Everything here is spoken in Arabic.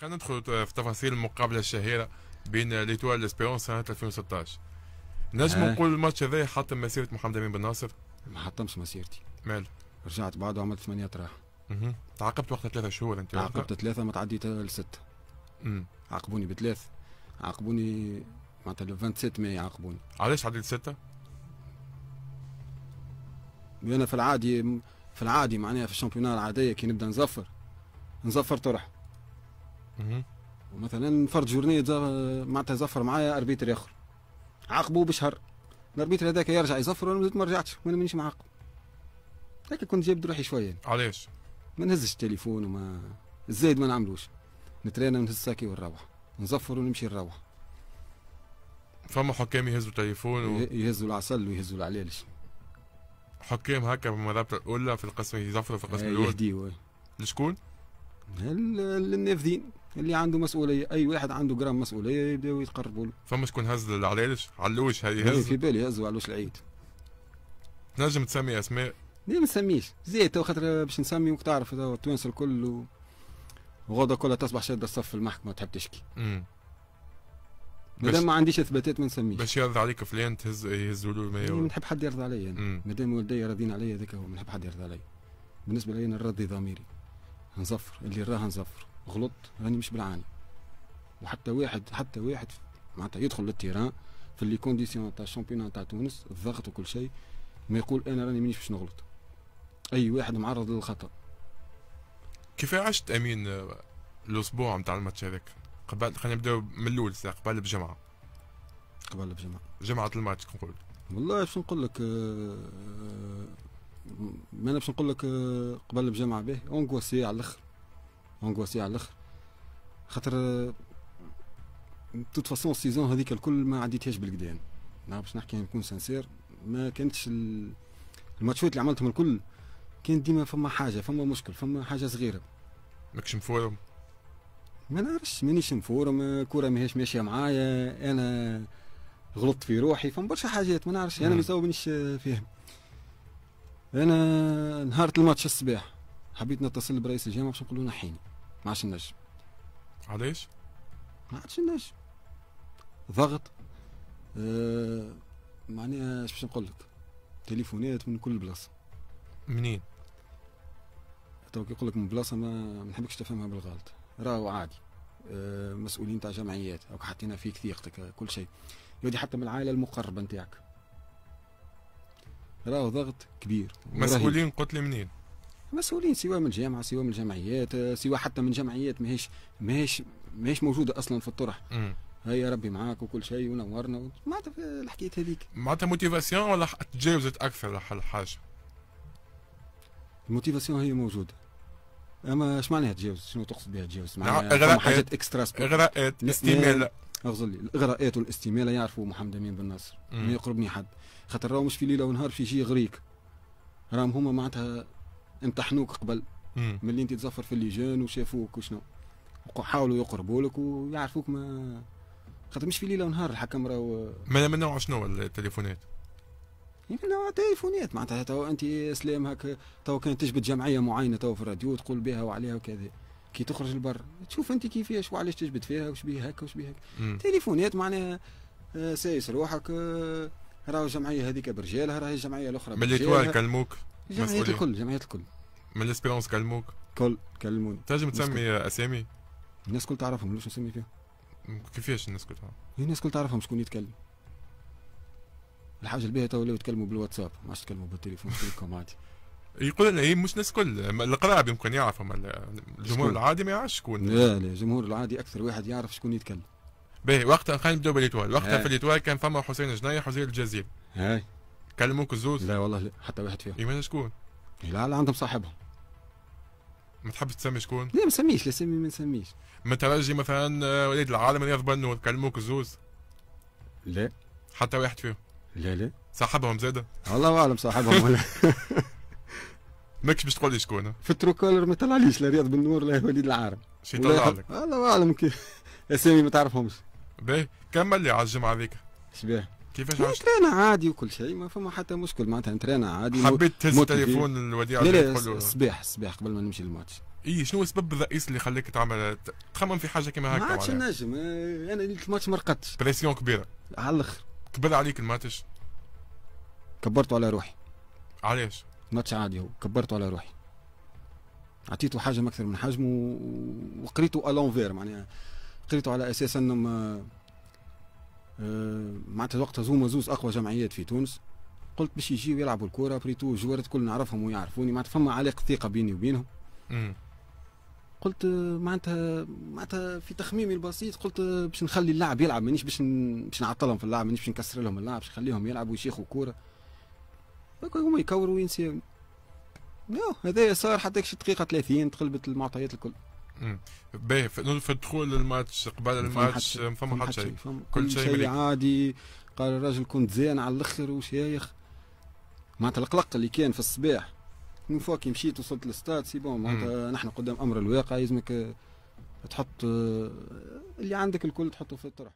خلينا ندخل في تفاصيل المقابله الشهيره بين ليتوال اسبيرونس سنه 2016 نجم أه. نقول الماتش هذا حطم مسيره محمد امين بن ناصر ما حطمش مسيرتي مال رجعت بعده عملت ثمانية طراح تعاقبت وقتها ثلاثة شهور انت تعاقبت ثلاثة ما تعديت لستة امم عاقبوني بثلاث عاقبوني معناتها 27 ماي عاقبوني علاش عديت ستة؟ انا في العادي في العادي معناها في الشامبيونات العادية كي نبدا نزفر نزفر طرح ومثلا فرد جورني معناتها زفر معايا اربيتر اخر عاقبوه بشهر الاربيتر هذاك يرجع يزفر وانا ما رجعتش وانا مانيش معاقب هكا كنت جايب روحي شويه يعني. علاش؟ ما نهزش التليفون وما الزايد ما نعملوش نترينا ونهز الساكي ونروح نزفر ونمشي نروح فما حكام يهزوا تليفون و... يهزوا العسل ويهزوا العلالش حكام هكا في الرابطه الاولى في القسم يزفروا في القسم إيه، الاول يهديوا إيه. لشكون؟ للنافذين اللي عنده مسؤوليه اي واحد عنده جرام مسؤوليه يبداو يتقربوا له فما شكون هز العلاش علوش هي في بالي هزوا علوش العيد نجم تسمي اسماء ليه ما نسميش زيد تو خاطر باش نسمي وقت تعرف التوانسه الكل وغدا كلها تصبح شاده الصف في المحكمه وتحب تشكي مادام ما عنديش اثباتات ما نسميش باش يرضى عليك فلان تهز يهزوا له ما يعني نحب حد يرضى عليا يعني. مادام والدي راضيين عليا هذاك هو ما نحب حد يرضى عليا بالنسبه لي انا الرضي ضميري نظفر اللي راه نزفر غلط راني مش بالعاني وحتى واحد حتى واحد معناتها يدخل للتيران في لي كونديسيون تاع الشامبيون تاع تونس الضغط وكل شيء ما يقول انا راني مانيش باش نغلط اي واحد معرض للخطا كيف عشت امين آه، الاسبوع نتاع الماتش هذاك قبل خلينا نبداو من الاول قبل بجمعه قبل بجمعه جمعه الماتش نقول والله باش نقول لك آه، آه، ما انا باش نقول لك قبل بجمعه به اونغوسي على الاخر انغواسي على الاخر خاطر توت فاسون السيزون هذيك الكل ما عديتهاش بالقدان نعم باش نحكي نكون سانسير ما كانتش الماتشات اللي عملتهم الكل كان ديما فما حاجه فما مشكل فما حاجه صغيره ماكش مفورم ما نعرفش مانيش مفورم الكره ماهيش ماشيه معايا انا غلطت في روحي فما برشا حاجات ما نعرفش انا مم. مانيش فاهم انا نهار الماتش الصباح حبيت نتصل برئيس الجامعه باش نقول له نحيني ما عادش نجم علاش ما عادش نجم ضغط أه معناها اش باش نقول لك تليفونات من كل بلاصه منين كي يقول لك من بلاصه ما نحبكش تفهمها بالغلط راهو عادي أه مسؤولين تاع جمعيات او حطينا فيك ثيقتك كل شيء يودي حتى من العائله المقربه نتاعك راهو ضغط كبير مسؤولين قلت لي منين مسؤولين سواء من الجامعه سواء من الجمعيات آه، سواء حتى من جمعيات ماهيش ماهيش ماهيش موجوده اصلا في الطرح هيا ربي معاك وكل شيء ونورنا معناتها الحكايه هذيك معناتها موتيفاسيون ولا تجاوزت اكثر الحاجه الموتيفاسيون هي موجوده اما اش معناها تجاوز شنو تقصد بها تجاوز معناها اغراءات حاجات اكسترا اغراءات استماله اغزل لي الاغراءات والاستماله يعرفوا محمد امين بن نصر ما يقربني حد خاطر راهو مش في ليله ونهار في شيء غريك راهم هما معناتها امتحنوك قبل ملي انت تزفر في الليجان وشافوك وشنو وحاولوا يقربوا لك ويعرفوك ما خاطر مش في ليله ونهار الحكم راهو من نوع شنو التليفونات؟ يعني من نوع تليفونات معناتها تو انت اسلام هكا تو كانت تجبد جمعيه معينه تو في الراديو تقول بها وعليها وكذا كي تخرج لبر تشوف انت كيفاش وعلاش تجبد فيها وش بيها هكا وش بيها تليفونات معناها آه، سايس روحك آه، راهو الجمعيه هذيك برجالها راهي الجمعيه الاخرى ملي اللي كلموك جمعيه الكل جمعيه الكل من ليسبيرونس كلموك كل كلموني تنجم تسمي اسامي الناس الكل تعرفهم ليش نسمي فيهم كيفاش الناس الكل تعرفهم؟ الناس الكل تعرفهم شكون يتكلم الحاجه الباهيه تو ولاو يتكلموا بالواتساب ما عادش يتكلموا بالتليفون كلكم عادي يقول هي مش ناس كل القرايب يمكن يعرفوا الجمهور العادي ما يعرفش شكون لا لا الجمهور العادي اكثر واحد يعرف شكون يتكلم باهي وقتها خلينا نبداو باليتوال وقتها في اليتوال كان فما حسين جنايح وزير الجزيل هاي كلموك الزوز لا والله لا حتى واحد فيهم ايمان شكون؟ لا لا عندهم صاحبهم ما تحبش تسمي شكون؟ لا ما نسميش لا سمي ما نسميش مترجي مثلا آه، وليد العالم رياض بنور كلموك الزوز لا حتى واحد فيهم لا لا صاحبهم زاده والله اعلم صاحبهم ولا ماكش باش تقول لي شكون في التروكولر ما طلعليش لا رياض بنور لا وليد العارم شي طلع لك والله اعلم كيف اسامي ما تعرفهمش باهي كمل لي على الجمعه ذيك شبيه كيفاش عشت؟ ترينا عادي وكل شيء ما فما حتى مشكل معناتها ترينا عادي حبيت تهز التليفون الوديعة لا لا الصباح الصباح قبل ما نمشي للماتش اي شنو السبب الرئيسي اللي خلاك تعمل تخمم في حاجه كيما هكا ما عادش نجم آه، انا الماتش ما رقدتش بريسيون كبيره على الاخر كبر عليك الماتش كبرته على روحي علاش؟ ماتش عادي هو كبرته على روحي عطيته حجم اكثر من حجمه وقريته الونفير معناها قريته على اساس انه آه، آه، معناتها وقتها زوما زوز اقوى جمعيات في تونس قلت باش يجيو يلعبوا الكوره بريتو جوار الكل نعرفهم ويعرفوني معناتها فما علاقه ثقه بيني وبينهم قلت آه، معناتها معناتها في تخميمي البسيط قلت آه، باش نخلي اللاعب يلعب مانيش باش باش نعطلهم في اللعب مانيش باش نكسر لهم اللعب باش نخليهم يلعبوا ويشيخوا كوره هما يكوروا وينسوا هذايا صار حتى دقيقه 30 تقلبت المعطيات الكل باهي في الدخول للماتش قبل الماتش ما فما حتى شيء كل شيء شي عادي قال الراجل كنت زين على الاخر وشيخ معناتها القلق اللي كان في الصباح من فوا كي مشيت وصلت للستاد سي بون معناتها نحن قدام امر الواقع يلزمك تحط آه، اللي عندك الكل تحطه في الطرح